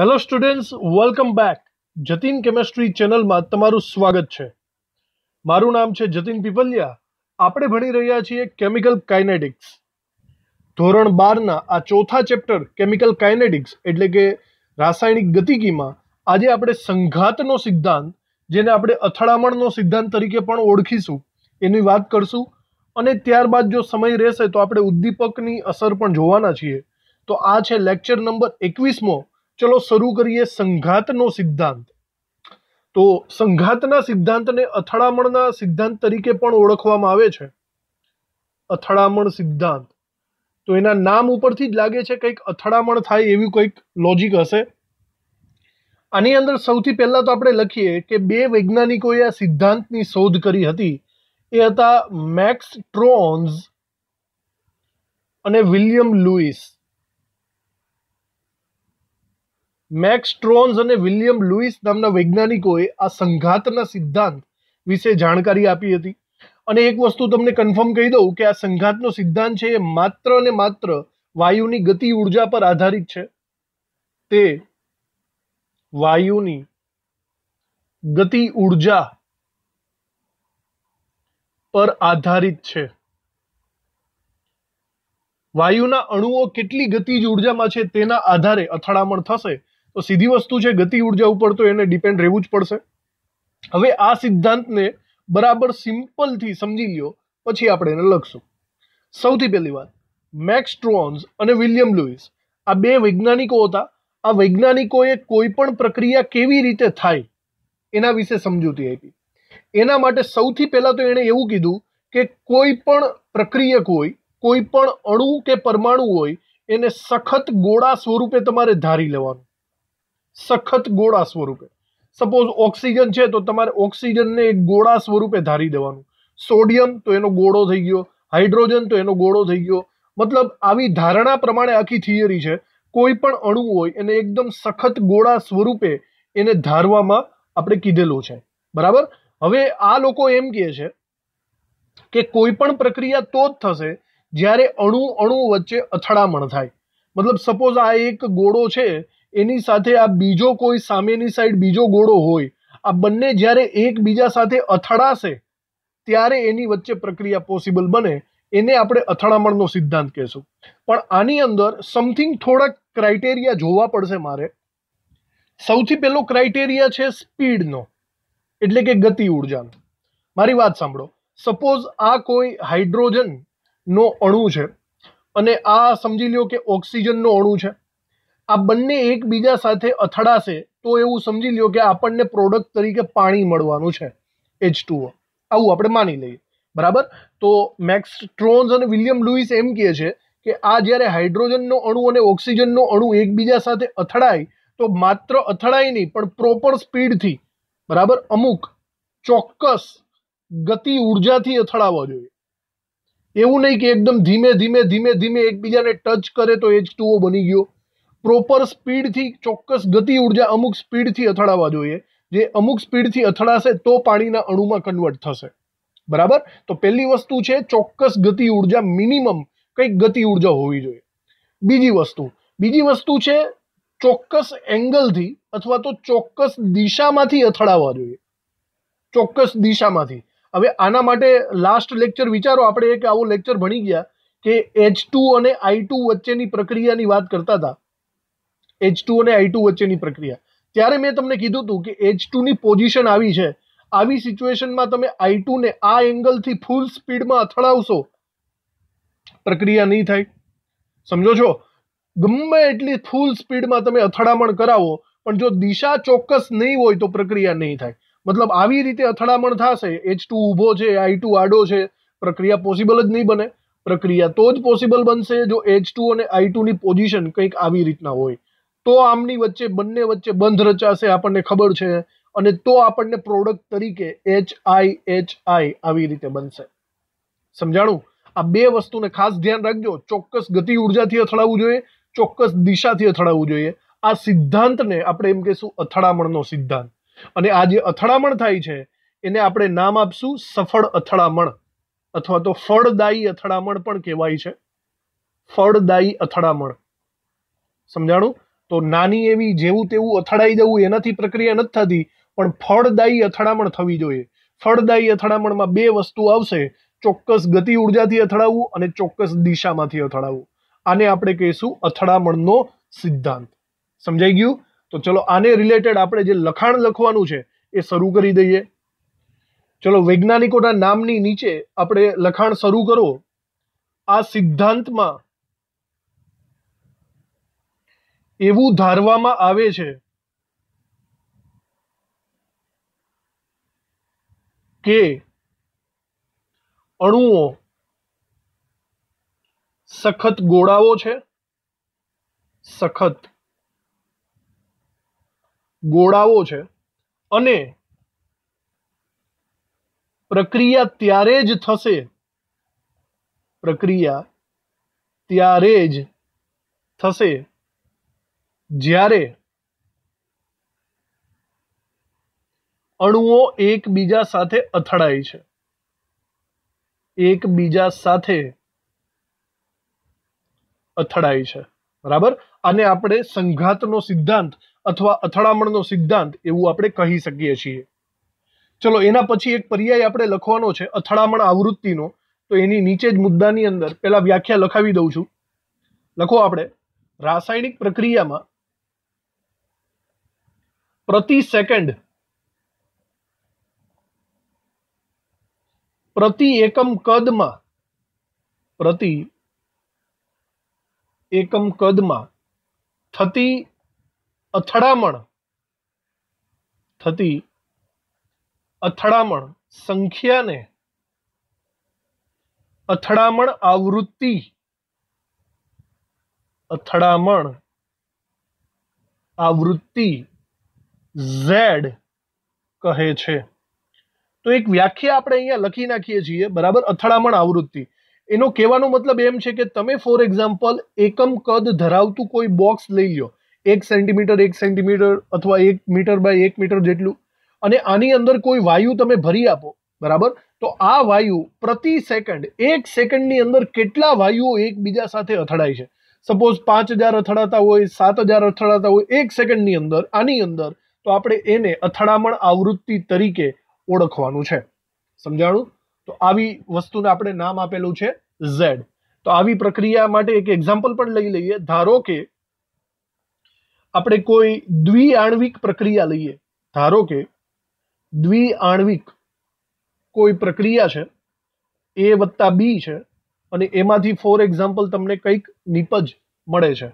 hello students welcome back Jatin chemistry ચેનલમાં તમારું સ્વાગત છે મારું નામ છે જતીન પીપલિયા આપણે ભણી રહ્યા છીએ કેમિકલ કાઇનેટિક્સ ધોરણ બારના આ ચોથા ચેપ્ટર કેમિકલ કાઇનેટિક્સ એટલે કે રાસાયણિક ગતિકીમાં આજે આપણે સંઘાતનો સિદ્ધાંત જેને આપણે અથડામણનો સિદ્ધાંત તરીકે પણ ઓળખીશું એની વાત કરશું અને ત્યારબાદ જો સમય રહેશે તો આપણે ઉદ્દીપકની અસર પણ જોવાના છીએ તો આ છે લેક્ચર નંબર એકવીસમો ચલો શરૂ કરીએ સંઘાતનો સિદ્ધાંત તો સંઘાતના સિદ્ધાંતને અથડામણના સિદ્ધાંત તરીકે પણ ઓળખવામાં આવે છે અથડામણ સિદ્ધાંત તો એના નામ ઉપરથી જ લાગે છે કંઈક અથડામણ થાય એવી કંઈક લોજિક હશે આની અંદર સૌથી પહેલાં તો આપણે લખીએ કે બે વૈજ્ઞાનિકોએ આ સિદ્ધાંતની શોધ કરી હતી એ હતા મેક્સ ટ્રોન્સ અને વિલિયમ લુઇસ મેક્સ ટ્રોન્સ અને વિલિયમ લુઇસ નામના વૈજ્ઞાનિકોએ આ સંઘાતના સિદ્ધાંત વિશે જાણકારી આપી હતી અને એક વસ્તુ તમને કન્ફર્મ કહી દઉં કે આ સંઘાતનો સિદ્ધાંત છે એ માત્ર અને માત્ર વાયુની ગતિ ઉર્જા પર આધારિત છે તે વાયુની ગતિ ઉર્જા પર આધારિત છે વાયુના અણુઓ કેટલી ગતિજ ઉર્જામાં છે તેના આધારે અથડામણ થશે તો સીધી વસ્તુ છે ગતિ ઉર્જા ઉપર તો એને ડિપેન્ડ રહેવું જ પડશે હવે આ સિદ્ધાંતને બરાબર સિમ્પલથી સમજી લ્યો પછી આપણે એને લખશું સૌથી પહેલી વાત મેક્સ ટ્રોન્સ અને વિલિયમ લુઇસ આ બે વૈજ્ઞાનિકો હતા આ વૈજ્ઞાનિકોએ કોઈ પણ પ્રક્રિયા કેવી રીતે થાય એના વિશે સમજૂતી આપી એના માટે સૌથી પહેલાં તો એણે એવું કીધું કે કોઈ પણ પ્રક્રિયક હોય કોઈ પણ અણુ કે પરમાણુ હોય એને સખત ગોળા સ્વરૂપે તમારે ધારી લેવાનું સખત ગોળા સ્વરૂપે સપોઝ ઓક્સિજન છે તો તમારે ઓક્સિજનને એક ગોળા સ્વરૂપે ધારી દેવાનું સોડિયમ તો એનો ગોળો થઈ ગયો હાઇડ્રોજન તો એનો ગોળો થઈ ગયો મતલબ આવી ધારણા પ્રમાણે આખી થિયરી છે કોઈ પણ અણુ હોય એને એકદમ સખત ગોળા સ્વરૂપે એને ધારવામાં આપણે કીધેલું છે બરાબર હવે આ લોકો એમ કહે છે કે કોઈ પણ પ્રક્રિયા તો જ થશે જ્યારે અણુ અણુ વચ્ચે અથડામણ થાય મતલબ સપોઝ આ એક ગોળો છે એની સાથે આ બીજો કોઈ સામેની સાઈડ બીજો ગોળો હોય આ બંને જ્યારે એકબીજા સાથે અથડાશે ત્યારે એની વચ્ચે પ્રક્રિયા પોસિબલ બને એને આપણે અથડામણનો સિદ્ધાંત કહેશું પણ આની અંદર સમથિંગ થોડાક ક્રાઇટેરિયા જોવા પડશે મારે સૌથી પહેલો ક્રાઇટેરિયા છે સ્પીડનો એટલે કે ગતિ ઉર્જાનો મારી વાત સાંભળો સપોઝ આ કોઈ હાઇડ્રોજનનો અણુ છે અને આ સમજી લ્યો કે ઓક્સિજનનો અણુ છે આ બંને એકબીજા સાથે અથડાશે તો એવું સમજી લ્યો કે આપણને પ્રોડક્ટ તરીકે પાણી મળવાનું છે એચ ટુઓ આવું આપણે માની લઈએ બરાબર તો મેક્સ ટ્રોન્સ અને વિલિયમ લુઈસ એમ કહે છે કે આ જ્યારે હાઇડ્રોજનનો અણુ અને ઓક્સિજનનો અણુ એકબીજા સાથે અથડાય તો માત્ર અથડાય નહીં પણ પ્રોપર સ્પીડથી બરાબર અમુક ચોક્કસ ગતિ ઉર્જાથી અથડાવવા જોઈએ એવું નહીં કે એકદમ ધીમે ધીમે ધીમે ધીમે એકબીજાને ટચ કરે તો એચ ટુઓ બની ગયો પ્રોપર સ્પીડથી ચોક્કસ ગતિ ઉર્જા અમુક સ્પીડથી અથડાવા જોઈએ જે અમુક સ્પીડથી અથડાશે તો પાણીના અણુમાં કન્વર્ટ થશે બરાબર તો પહેલી વસ્તુ છે ચોક્કસ ગતિ ઉર્જા મિનિમમ કંઈક ગતિ ઉર્જા હોવી જોઈએ બીજી વસ્તુ બીજી વસ્તુ છે ચોક્કસ એંગલથી અથવા તો ચોક્કસ દિશામાંથી અથડાવા જોઈએ ચોક્કસ દિશામાંથી હવે આના માટે લાસ્ટ લેક્ચર વિચારો આપણે એક આવો લેક્ચર ભણી ગયા કે એચ ટુ અને આઈ ટુ વચ્ચેની પ્રક્રિયાની વાત કરતા હતા એચ ટુ અને આઈ ટુ વચ્ચેની પ્રક્રિયા ત્યારે મેં તમને કીધું હતું કે એચ ટુની પોઝિશન આવી છે આવી સિચ્યુએશનમાં તમે આઈ ટુને આ એંગલથી ફૂલ સ્પીડમાં અથડાવશો પ્રક્રિયા નહીં થાય સમજો છો ગમે એટલી ફૂલ સ્પીડમાં તમે અથડામણ કરાવો પણ જો દિશા ચોક્કસ નહીં હોય તો પ્રક્રિયા નહીં થાય મતલબ આવી રીતે અથડામણ થશે એચ ટુ ઊભો છે આઈ ટુ આડો છે પ્રક્રિયા પોસિબલ જ નહીં બને પ્રક્રિયા તો જ પોસિબલ બનશે જો એચ ટુ અને આઈ ટુની પોઝિશન કંઈક આવી રીતના હોય તો આમની વચ્ચે બંને વચ્ચે બંધ રચાશે આપણને ખબર છે અને તો આપણને પ્રોડક્ટ તરીકે એચ આઈ એચ આઈ આવી રીતે બનશે સમજાણું આ બે વસ્તુને ખાસ ધ્યાન રાખજો ચોક્કસ ગતિ ઉર્જાથી અથડાવવું જોઈએ ચોક્કસ દિશાથી અથડાવવું જોઈએ આ સિદ્ધાંતને આપણે એમ કહીશું અથડામણનો સિદ્ધાંત અને આ જે અથડામણ થાય છે એને આપણે નામ આપશું સફળ અથડામણ અથવા તો ફળદાયી અથડામણ પણ કહેવાય છે ફળદાયી અથડામણ સમજાણું તો નાની એવી જેવું તેવું અથડાઈ જવું એનાથી પ્રક્રિયા નથી થતી પણ ફળદાયી અથડામણ થવી જોઈએ ફળદાયી અથડામણમાં બે વસ્તુ આવશે ચોક્કસ ગતિ ઉર્જાથી અથડાવવું અને ચોક્કસ દિશામાંથી અથડાવવું આને આપણે કહીશું અથડામણનો સિદ્ધાંત સમજાઈ ગયું તો ચલો આને રિલેટેડ આપણે જે લખાણ લખવાનું છે એ શરૂ કરી દઈએ ચલો વૈજ્ઞાનિકોના નામની નીચે આપણે લખાણ શરૂ કરો આ સિદ્ધાંતમાં એવું ધારવામાં આવે છે કે અણુઓ સખત ગોળાઓ છે સખત ગોળાઓ છે અને પ્રક્રિયા ત્યારે જ થશે પ્રક્રિયા ત્યારે જ થશે જ્યારે અણુઓ એકબીજા સાથે અથડાય છે એકબીજા સાથે અથડાય છે બરાબર આને આપણે સંઘાતનો સિદ્ધાંત અથવા અથડામણનો સિદ્ધાંત એવું આપણે કહી શકીએ છીએ ચલો એના પછી એક પર્યાય આપણે લખવાનો છે અથડામણ આવૃત્તિનો તો એની નીચે જ મુદ્દાની અંદર પહેલા વ્યાખ્યા લખાવી દઉં છું લખો આપણે રાસાયણિક પ્રક્રિયામાં પ્રતિ સેકન્ડ પ્રતિ એકમ કદમાં પ્રતિ એકમ કદમાં થતી અથડામણ થતી અથડામણ સંખ્યાને અથડામણ આવૃત્તિ અથડામણ આવૃત્તિ ઝેડ કહે છે તો એક વ્યાખ્યા આપણે અહીંયા લખી નાખીએ છીએ બરાબર અથડામણ આવૃત્તિ એનો કહેવાનો મતલબ એમ છે કે તમે ફોર એક્ઝામ્પલ એકમ કદ ધરાવતું કોઈ બોક્સ લઈ લો એક સેન્ટીમીટર એક સેન્ટીમીટર અથવા એક મીટર બાય એક મીટર જેટલું અને આની અંદર કોઈ વાયુ તમે ભરી આપો બરાબર તો આ વાયુ પ્રતિ સેકન્ડ એક સેકન્ડની અંદર કેટલા વાયુઓ એકબીજા સાથે અથડાય છે સપોઝ પાંચ હજાર અથડાતા હોય સાત હજાર અથડાતા હોય એક સેકન્ડની અંદર આની અંદર તો આપણે એને અથડામણ આવૃત્તિ તરીકે ઓળખવાનું છે સમજાણું તો આવી વસ્તુને આપણે નામ આપેલું છે ઝેડ તો આવી પ્રક્રિયા માટે એક એક્ઝામ્પલ પણ લઈ લઈએ ધારો કે આપણે કોઈ દ્વિઆણ્વિક પ્રક્રિયા લઈએ ધારો કે દ્વિઆણ્વિક કોઈ પ્રક્રિયા છે એ વત્તા બી છે અને એમાંથી ફોર એક્ઝામ્પલ તમને કંઈક નિપજ મળે છે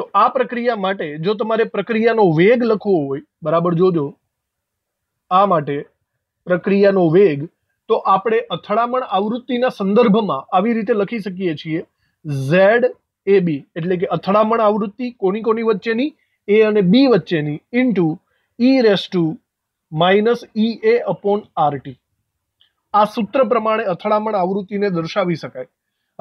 તો આ પ્રક્રિયા માટે જો તમારે પ્રક્રિયાનો વેગ લખવો હોય બરાબર જોજો આ માટે પ્રક્રિયાનો વેગ તો આપણે અથડામણ આવૃત્તિના સંદર્ભમાં આવી રીતે લખી શકીએ છીએ ઝેડ એ બી એટલે કે અથડામણ આવૃત્તિ કોની કોની વચ્ચેની એ અને બી વચ્ચેની into E raise to minus E A upon RT આ સૂત્ર પ્રમાણે અથડામણ આવૃત્તિને દર્શાવી શકાય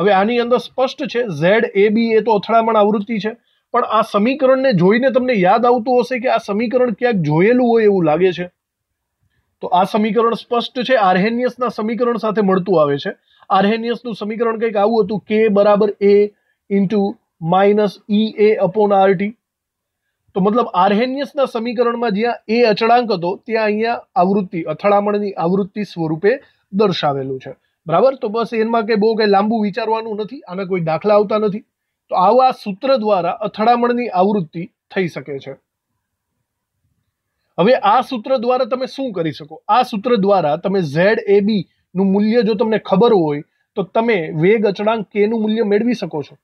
હવે આની અંદર સ્પષ્ટ છે ઝેડ એ બી એ તો અથડામણ આવૃત્તિ છે પણ આ સમીકરણને જોઈને તમને યાદ આવતું હશે કે આ સમીકરણ ક્યાંક જોયેલું હોય એવું લાગે છે તો આ સમીકરણ સ્પષ્ટ છે આર્હેનિયસના સમીકરણ સાથે મળતું આવે છે આર્હેનિયસનું સમીકરણ કંઈક આવું હતું કે બરાબર A into minus E A upon RT તો મતલબ આર્હેનિયસના સમીકરણમાં જ્યાં એ અચળાંક હતો ત્યાં અહીંયા આવૃત્તિ અથડામણની આવૃત્તિ સ્વરૂપે દર્શાવેલું છે બરાબર તો બસ એમાં કે બહુ કંઈ લાંબુ વિચારવાનું નથી આના કોઈ દાખલા આવતા નથી તો આવા સૂત્ર દ્વારા અથડામણની આવૃત્તિ થઈ શકે છે હવે આ સૂત્ર દ્વારા તમે શું કરી શકો આ સૂત્ર દ્વારા તમે ઝેડ એ બી નું મૂલ્ય જો તમને ખબર હોય તો તમે વેગ અચળાંક કે નું મૂલ્ય મેળવી શકો છો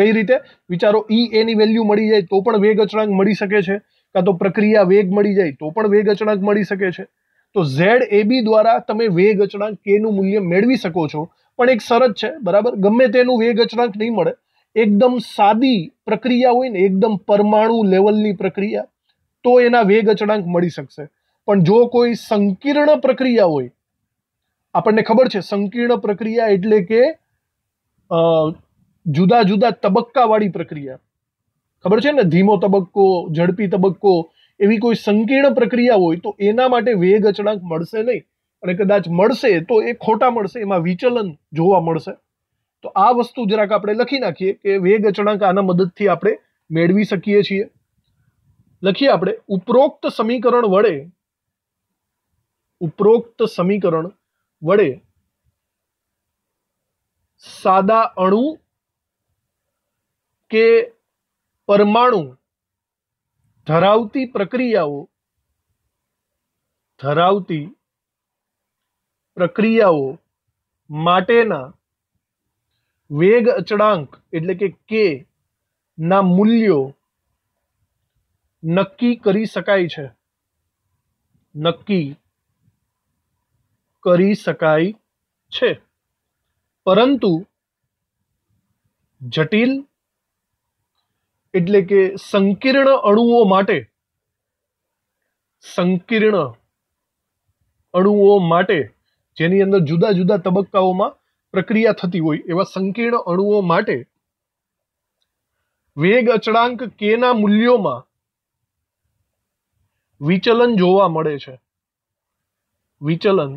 કઈ રીતે વિચારો ઈ એની વેલ્યુ મળી જાય તો પણ વેગ અચળાંક મળી શકે છે કાં તો પ્રક્રિયા વેગ મળી જાય તો પણ વેગ અચળાંક મળી શકે છે તો ઝેડ એબી દ્વારા તમે વેગ અચળાંક કે નું મૂલ્ય મેળવી શકો છો પણ એક શરત છે બરાબર ગમે તેનું વેગ અચળાંક નહીં મળે એકદમ સાદી પ્રક્રિયા હોય ને એકદમ પરમાણુ લેવલની પ્રક્રિયા તો એના વેગ અચળાંક મળી શકશે પણ જો કોઈ સંકીર્ણ પ્રક્રિયા હોય આપણને ખબર છે સંકીર્ણ પ્રક્રિયા એટલે કે જુદા જુદા તબક્કાવાળી પ્રક્રિયા ખબર છે ને ધીમો તબક્કો ઝડપી તબક્કો એવી કોઈ સંકીર્ણ પ્રક્રિયા હોય તો એના માટે વેગ અચળાંક મળશે નહીં અને કદાચ મળશે તો એ ખોટા મળશે એમાં વિચલન જોવા મળશે તો આ વસ્તુ જરાક આપણે લખી નાખીએ કે વેગ અચળાંક આના મદદથી આપણે મેળવી શકીએ છીએ લખીએ આપણે ઉપરોક્ત સમીકરણ વડે ઉપરોક્ત સમીકરણ વડે સાદા અણુ કે પરમાણુ ધરાવતી પ્રક્રિયાઓ ધરાવતી પ્રક્રિયાઓ માટેના વેગ અચળાંક એટલે કે કે ના મૂલ્યો નક્કી કરી શકાય છે નક્કી કરી શકાય છે પરંતુ જટિલ એટલે કે સંકીર્ણ અણુઓ માટે સંકીર્ણ અણુઓ માટે જેની અંદર જુદા જુદા તબક્કાઓમાં પ્રક્રિયા થતી હોય એવા સંકીર્ણ અણુઓ માટે વેગ અચળાંક કે ના મૂલ્યોમાં વિચલન જોવા મળે છે વિચલન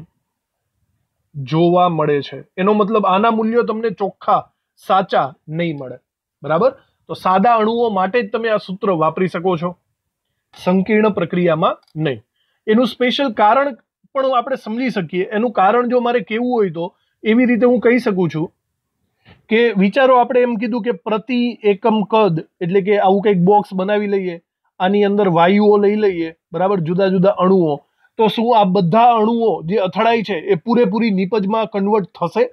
જોવા મળે છે એનો મતલબ આના મૂલ્યો તમને ચોખ્ખા સાચા નહીં મળે બરાબર તો સાદા અણુઓ માટે જ તમે આ સૂત્ર વાપરી શકો છો સંકીર્ણ પ્રક્રિયામાં નહીં એનું સ્પેશિયલ કારણ પણ આપણે સમજી શકીએ એનું કારણ જો મારે કેવું હોય તો એવી રીતે હું કહી શકું છું કે વિચારો આપણે એમ કીધું કે પ્રતિ એકમ કદ એટલે કે આવું કંઈક બોક્સ બનાવી લઈએ આની અંદર વાયુઓ લઈ લઈએ બરાબર જુદા જુદા અણુઓ તો શું આ બધા અણુઓ જે અથડાય છે એ પૂરેપૂરી નીપજમાં કન્વર્ટ થશે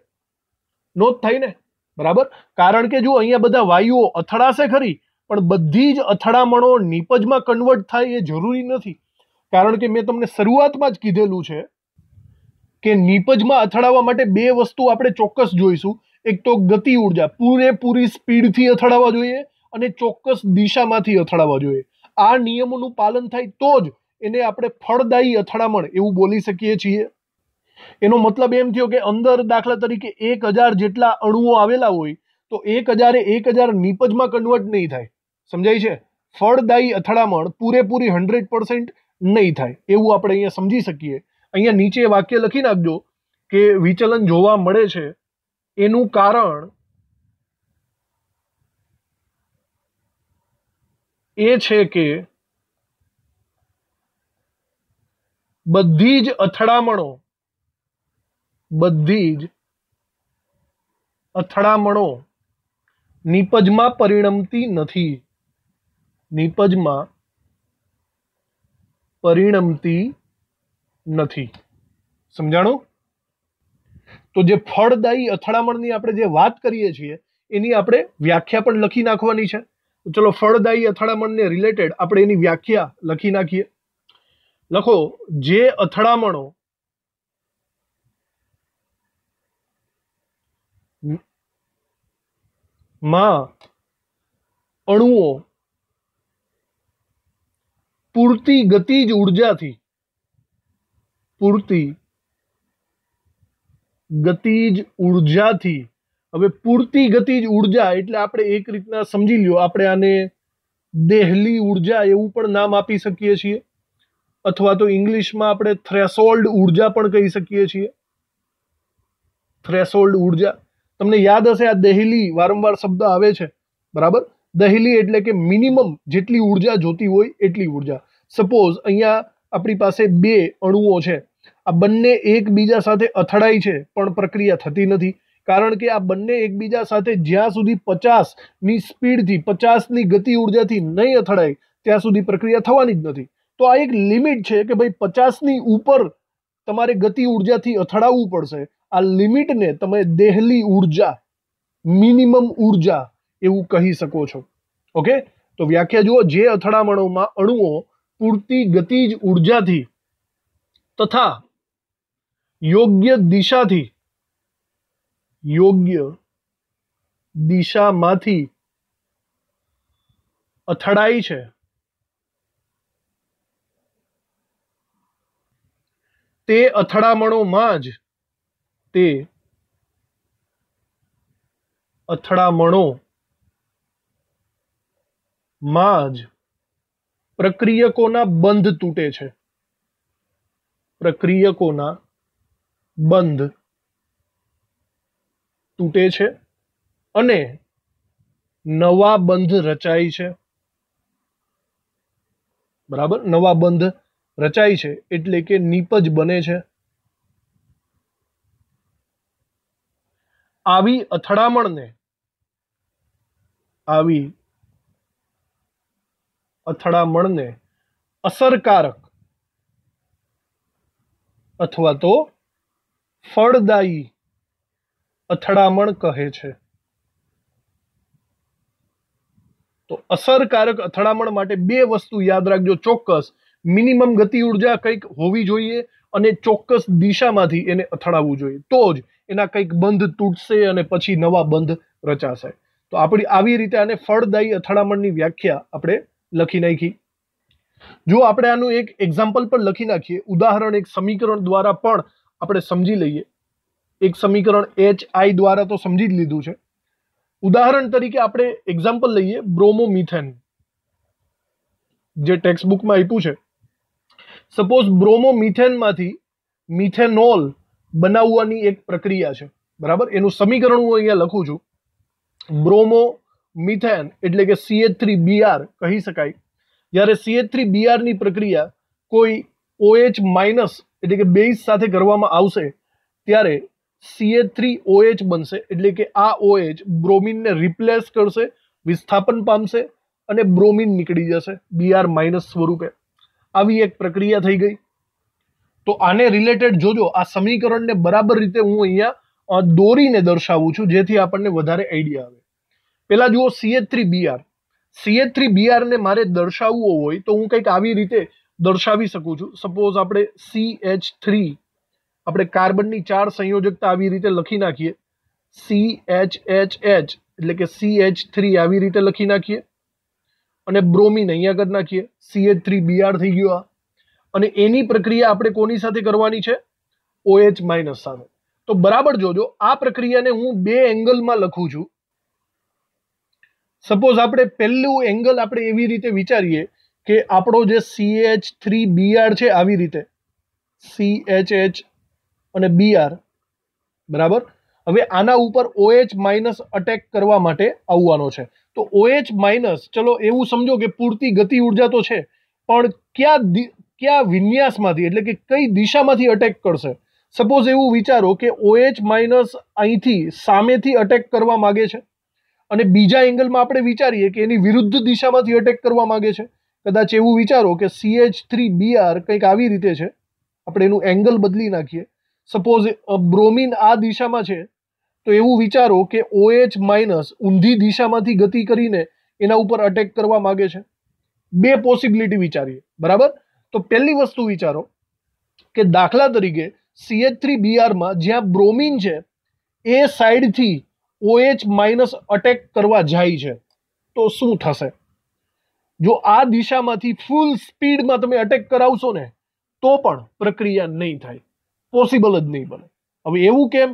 નો જ થાય ને બરાબર કારણ કે જો અહીંયા બધા વાયુઓ અથડાશે ખરી પણ બધી જ અથડામણો નીપજમાં કન્વર્ટ થાય એ જરૂરી નથી કારણ કે મેં તમને શરૂઆતમાં જ કીધેલું છે કે નીપજમાં અથડાવવા માટે બે વસ્તુ આપણે ચોક્કસ જોઈશું એક તો ગતિ ઉર્જા પૂરેપૂરી સ્પીડથી અથડાવવા જોઈએ અને ચોક્કસ દિશામાંથી અથડાવવા જોઈએ આ નિયમોનું પાલન થાય તો જ એને આપણે ફળદાયી અથડામણ એવું બોલી શકીએ છીએ એનો મતલબ એમ થયો કે અંદર દાખલા તરીકે એક હજાર જેટલા અણુઓ આવેલા હોય તો એક હજારે એક હજાર નીપજમાં કન્વર્ટ નહીં થાય સમજાય છે ફળદાયી અથડામણ પૂરેપૂરી હંડ્રેડ પર્સન્ટ નહીં થાય એવું આપણે અહીંયા સમજી શકીએ અહીંયા નીચે વાક્ય લખી નાખજો કે વિચલન જોવા મળે છે એનું કારણ એ છે કે બધી જ અથડામણો બધી જ અથડામણો નિપજમાં પરિણમતી નથી નીપજમાં પરિણમતી નથી સમજાણું તો જે ફળદાયી અથડામણની આપણે જે વાત કરીએ છીએ એની આપણે વ્યાખ્યા પણ લખી નાખવાની છે તો ચલો ફળદાયી અથડામણને રિલેટેડ આપણે એની વ્યાખ્યા લખી નાખીએ લખો જે અથડામણો માં અણુઓ પૂરતી ગતિ જ ઉર્જાથી પૂરતી ગતિજ ઉર્જાથી હવે પૂરતી ગતિજ ઉર્જા એટલે આપણે એક રીતના સમજી લ્યો આપણે આને દેહલી ઉર્જા એવું પણ નામ આપી શકીએ છીએ અથવા તો ઇંગ્લિશમાં આપણે થ્રેસોલ્ડ ઉર્જા પણ કહી શકીએ છીએ થ્રેસોલ્ડ ઉર્જા તમને યાદ હશે આ દહેલી વારંવાર શબ્દ આવે છે બરાબર દહેલી એટલે કે મિનિમમ જેટલી ઉર્જા જોતી હોય એટલી ઉર્જા સપોઝ અહીંયા આપણી પાસે બે અણુઓ છે આ બંને એકબીજા સાથે અથડાય છે પણ પ્રક્રિયા થતી નથી કારણ કે આ બંને એકબીજા સાથે જ્યાં સુધી પચાસની સ્પીડથી પચાસની ગતિ ઉર્જાથી નહીં અથડાય ત્યાં સુધી પ્રક્રિયા થવાની જ નથી તો આ એક લિમિટ છે કે ભાઈ પચાસની ઉપર તમારે ગતિ ઉર્જાથી અથડાવવું પડશે આ લિમિટને તમે દેહલી ઉર્જા મિનિમમ ઉર્જા એવું કહી શકો છો ઓકે તો વ્યાખ્યા જુઓ જે અથડામણોમાં અણુઓ પૂરતી ગતિજ ઉર્જાથી તથા યોગ્ય દિશાથી યોગ્ય દિશામાંથી અથડાય છે તે અથડામણોમાં જ તે અથડામણો માં જ પ્રક્રિયકોના બંધ તૂટે છે પ્રક્રિયકોના બંધ તૂટે છે અને નવા બંધ રચાય છે બરાબર નવા બંધ રચાય છે એટલે કે નીપજ બને છે આવી અથડામણને આવી અથડામણને અસરકારક અથવા તો ફળદાયી અથડામણ કહે છે તો અસરકારક અથડામણ માટે બે વસ્તુ યાદ રાખજો ચોક્કસ મિનિમમ ગતિ ઉર્જા કંઈક હોવી જોઈએ અને ચોક્કસ દિશામાંથી એને અથડાવવું જોઈએ તો જ એના કંઈક બંધ તૂટશે અને પછી નવા બંધ રચાશે તો આપણી આવી રીતે આને ફળદાયી અથડામણની વ્યાખ્યા આપણે લખી નાખી જો આપણે આનું એક એક્ઝામ્પલ પણ લખી નાખીએ ઉદાહરણ એક સમીકરણ દ્વારા પણ આપણે સમજી લઈએ એક સમીકરણ એચ આઈ દ્વારા તો સમજી જ લીધું છે ઉદાહરણ તરીકે આપણે એક્ઝામ્પલ લઈએ બ્રોમોમિથેન જે ટેક્સ્ટ બુકમાં આપ્યું છે સપોઝ બ્રોમોમિથેનમાંથી મિથેનોલ બનાવવાની એક પ્રક્રિયા છે બરાબર એનું સમીકરણ હું અહીંયા લખું છું બ્રોમો મિથેન એટલે કે સીએચ થ્રી બીઆર કહી શકાય જ્યારે સીએચ થ્રી બીઆરની પ્રક્રિયા કોઈ ઓએચ માઇનસ એટલે કે બેઝ સાથે કરવામાં આવશે ત્યારે સીએચ થ્રી ઓએચ બનશે એટલે કે આ ઓએચ બ્રોમિનને રિપ્લેસ કરશે વિસ્થાપન પામશે અને બ્રોમિન નીકળી જશે બીઆર માઇનસ સ્વરૂપે આવી એક પ્રક્રિયા થઈ ગઈ તો આને રિલેટેડ જોજો આ સમીકરણને બરાબર રીતે હું અહીંયા દોરીને દર્શાવું છું જેથી આપણને વધારે આઈડિયા આવે પહેલાં જુઓ CH three BR CH three બીઆરને મારે દર્શાવવો હોય તો હું કંઈક આવી રીતે દર્શાવી શકું છું સપોઝ આપણે સી એચ થ્રી આપણે કાર્બનની ચાર સંયોજકતા આવી રીતે લખી નાખીએ સી એચ એચ એચ એટલે કે સી એચ થ્રી આવી રીતે લખી નાખીએ અને બ્રોમિન અહીંયા કરી નાખીએ સીએચ થ્રી બીઆર થઈ ગયો આ અને એની પ્રક્રિયા આપણે કોની સાથે કરવાની છે ઓએચ માઇનસ સામે તો બરાબર જોજો આ પ્રક્રિયાને હું બે એંગલમાં લખું છું સપોઝ આપણે પહેલું એંગલ આપણે એવી રીતે વિચારીએ કે આપણો જે સી એચ થ્રી બીઆર છે આવી રીતે સી એચ એચ અને બીઆર બરાબર હવે આના ઉપર ઓએચ માઇનસ અટેક કરવા માટે આવવાનો છે તો ઓએચ માઇનસ ચલો એવું સમજો કે પૂરતી ગતિ ઉર્જા તો છે પણ ક્યાં કયા વિન્યાસમાંથી એટલે કે કઈ દિશામાંથી અટેક કરશે સપોઝ એવું વિચારો કે ઓએચ માઇનસ અહીંથી સામેથી અટેક કરવા માગે છે અને બીજા એંગલમાં આપણે વિચારીએ કે એની વિરુદ્ધ દિશામાંથી અટેક કરવા માગે છે કદાચ એવું વિચારો કે સીએચ થ્રી બીઆર કંઈક આવી રીતે છે આપણે એનું એંગલ બદલી નાખીએ સપોઝ બ્રોમિન આ દિશામાં છે તો એવું વિચારો કે ઓએચ માઇનસ ઊંધી દિશામાંથી ગતિ કરીને એના ઉપર અટેક કરવા માગે છે બે પોસિબિલિટી વિચારીએ બરાબર તો પહેલી વસ્તુ વિચારો કે દાખલા તરીકે સીએચ થ્રી બીઆરમાં જ્યાં બ્રોમિન છે એ સાઈડથી ઓએચ માઇનસ અટેક કરવા જાય છે તો શું થશે જો આ દિશામાંથી ફૂલ સ્પીડમાં તમે અટેક કરાવશો ને તો પણ પ્રક્રિયા નહીં થાય પોસિબલ જ નહીં બને હવે એવું કેમ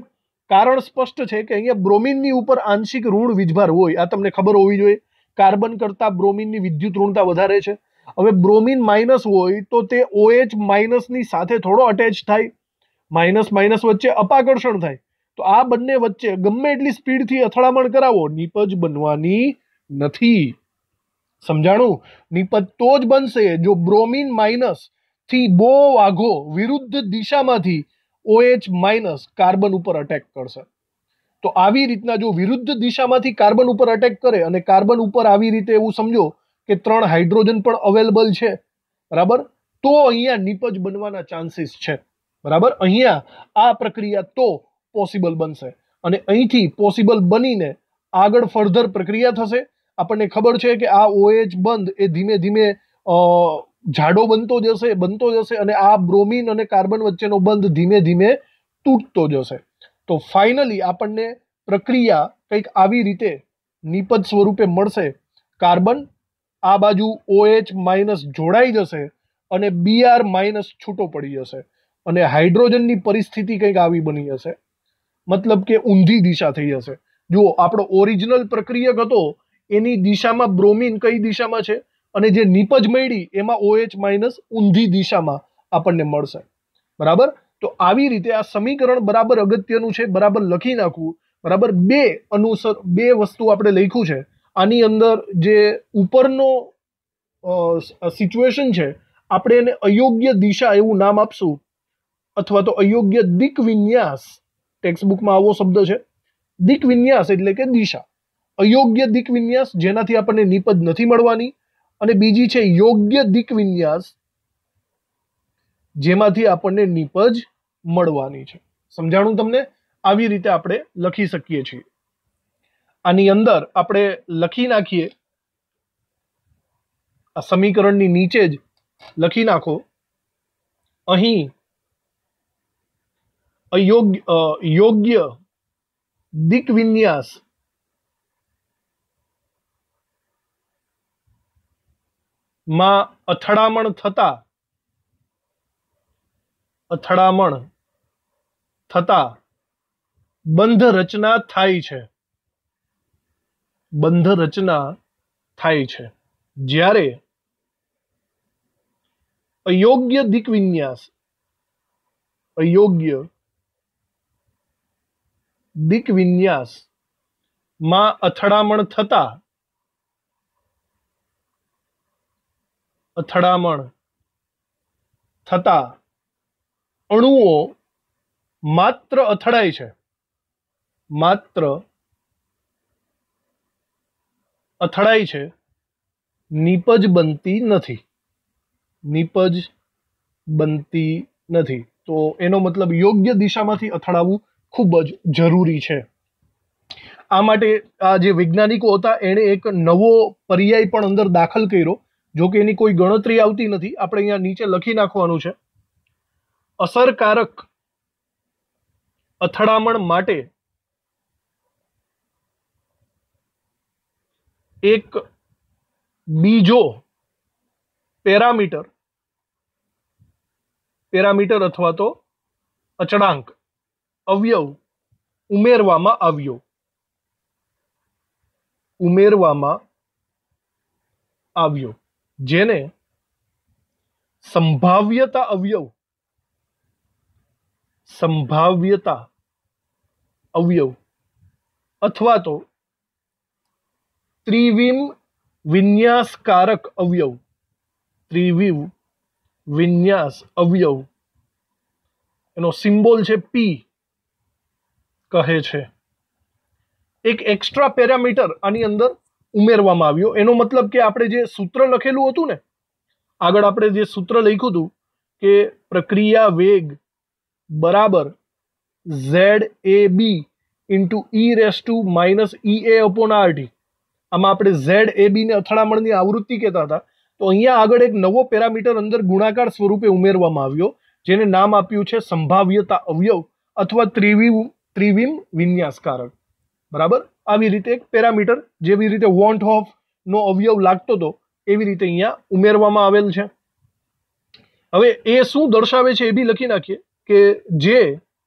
કારણ સ્પષ્ટ છે કે અહીંયા બ્રોમિનની ઉપર આંશિક ઋણ વીજભાર હોય આ તમને ખબર હોવી જોઈએ કાર્બન કરતાં બ્રોમિનની વિદ્યુત ઋણતા વધારે છે હવે બ્રોમિન માઇનસ હોય તો તે ઓએચ માઇનસની સાથે થોડો અટેચ થાય માઇનસ માઇનસ વચ્ચે અપાકર્ષણ થાય તો આ બંને વચ્ચે ગમે એટલી સ્પીડથી અથડામણ કરાવો નીપજ બનવાની નથી સમજાણું નીપજ તો જ બનશે જો બ્રોમિન માઇનસ થી બો વાઘો વિરુદ્ધ દિશામાંથી ઓએચ માઇનસ કાર્બન ઉપર અટેક કરશે તો આવી રીતના જો વિરુદ્ધ દિશામાંથી કાર્બન ઉપર અટેક કરે અને કાર્બન ઉપર આવી રીતે એવું સમજો કે ત્રણ હાઇડ્રોજન પણ અવેલેબલ છે બરાબર તો અહીંયા નિપજ બનવાના ચાન્સીસ છે બરાબર અહીંયા આ પ્રક્રિયા તો પોસિબલ બનશે અને અહીંથી પોસિબલ બનીને આગળ ફર્ધર પ્રક્રિયા થશે આપણને ખબર છે કે આ ઓએચ OH બંધ એ ધીમે ધીમે જાડો બનતો જશે બનતો જશે અને આ બ્રોમિન અને કાર્બન વચ્ચેનો બંધ ધીમે ધીમે તૂટતો જશે તો ફાઇનલી આપણને પ્રક્રિયા કંઈક આવી રીતે નિપજ સ્વરૂપે મળશે કાર્બન આ બાજુ ઓએચ OH માઇનસ જોડાઈ જશે અને બીઆર માઇનસ છૂટો પડી જશે અને હાઇડ્રોજનની પરિસ્થિતિ કંઈક આવી બની જશે મતલબ કે ઊંધી દિશા થઈ જશે જુઓ આપણો ઓરિજિનલ પ્રક્રિયક હતો એની દિશામાં બ્રોમિન કઈ દિશામાં છે અને જે નિપજ મળી એમાં ઓએચ OH માઇનસ ઊંધી દિશામાં આપણને મળશે બરાબર તો આવી રીતે આ સમીકરણ બરાબર અગત્યનું છે બરાબર લખી નાખવું બરાબર બે અનુસર બે વસ્તુ આપણે લખ્યું છે આની અંદર જે ઉપરનો સિચ્યુએશન છે આપણે એને અયોગ્ય દિશા એવું નામ આપશું અથવા તો અયોગ્ય દિક વિન્યાસ ટેક્સ્ટબુકમાં આવો શબ્દ છે દિક એટલે કે દિશા અયોગ્ય દિક વિન્યાસ જેનાથી આપણને નિપજ નથી મળવાની અને બીજી છે યોગ્ય દિક્વિન્યાસ જેમાંથી આપણને નિપજ મળવાની છે સમજાણું તમને આવી રીતે આપણે લખી શકીએ છીએ આની અંદર આપણે લખી નાખીએ આ સમીકરણની નીચે જ લખી નાખો અહીં અયોગ્ય યોગ્ય દિક વિન્યાસ માં અથડામણ થતા અથડામણ થતા બંધ રચના થાય છે બંધ રચના થાય છે જ્યારે અયોગ્ય દિક વિન્યાસ અયોગ્ય દિક વિન્યાસ માં અથડામણ થતા અથડામણ થતા અણુઓ માત્ર અથડાય છે માત્ર અથડાય છે નીપજ બનતી નથી નીપજ બનતી નથી તો એનો મતલબ યોગ્ય દિશામાંથી અથડાવું ખૂબ જ જરૂરી છે આ માટે આ જે વૈજ્ઞાનિકો હતા એણે એક નવો પર્યાય પણ અંદર દાખલ કર્યો જો કે એની કોઈ ગણતરી આવતી નથી આપણે અહીંયા નીચે લખી નાખવાનું છે અસરકારક અથડામણ માટે એક બીજો પેરામીટર પેરામીટર અથવા તો અચળાંક અવયવ ઉમેરવામાં આવ્યો ઉમેરવામાં આવ્યો જેને સંભાવ્યતા અવયવ સંભાવ્યતા અવયવ અથવા તો ત્રિવિમ વિન્યાસકારક અવયવ ત્રિવિમ વિન્યાસ અવયવ એનો સિમ્બોલ છે પી કહે છે એક એક્સ્ટ્રા પેરામીટર આની અંદર ઉમેરવામાં આવ્યો એનો મતલબ કે આપણે જે સૂત્ર લખેલું હતું ને આગળ આપણે જે સૂત્ર લખ્યું હતું કે પ્રક્રિયા વેગ બરાબર Z A B into E raise to minus E A upon RT આમાં આપણે ઝેડ એ ને અથડામણની આવૃત્તિ કહેતા હતા તો અહીંયા આગળ એક નવો પેરામીટર અંદર ગુણાકાર સ્વરૂપે ઉમેરવામાં આવ્યો જેને નામ આપ્યું છે સંભાવ્યતા અવયવ અથવા ત્રિવી ત્રિવિમ વિન્યાસકારક બરાબર આવી રીતે એક પેરામીટર જેવી રીતે વોન્ટ ઓફ નો અવયવ લાગતો હતો એવી રીતે અહીંયા ઉમેરવામાં આવેલ છે હવે એ શું દર્શાવે છે એ બી લખી નાખીએ કે જે